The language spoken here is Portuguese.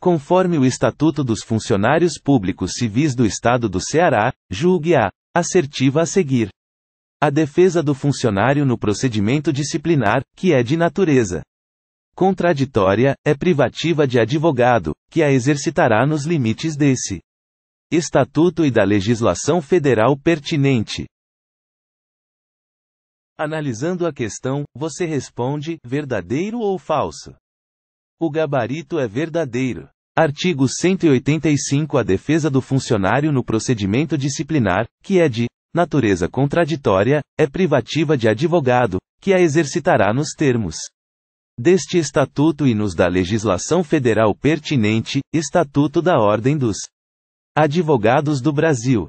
conforme o Estatuto dos Funcionários Públicos Civis do Estado do Ceará, julgue-a assertiva a seguir. A defesa do funcionário no procedimento disciplinar, que é de natureza contraditória, é privativa de advogado, que a exercitará nos limites desse Estatuto e da legislação federal pertinente. Analisando a questão, você responde verdadeiro ou falso. O gabarito é verdadeiro. Artigo 185 A defesa do funcionário no procedimento disciplinar, que é de natureza contraditória, é privativa de advogado, que a exercitará nos termos deste Estatuto e nos da legislação federal pertinente, Estatuto da Ordem dos Advogados do Brasil.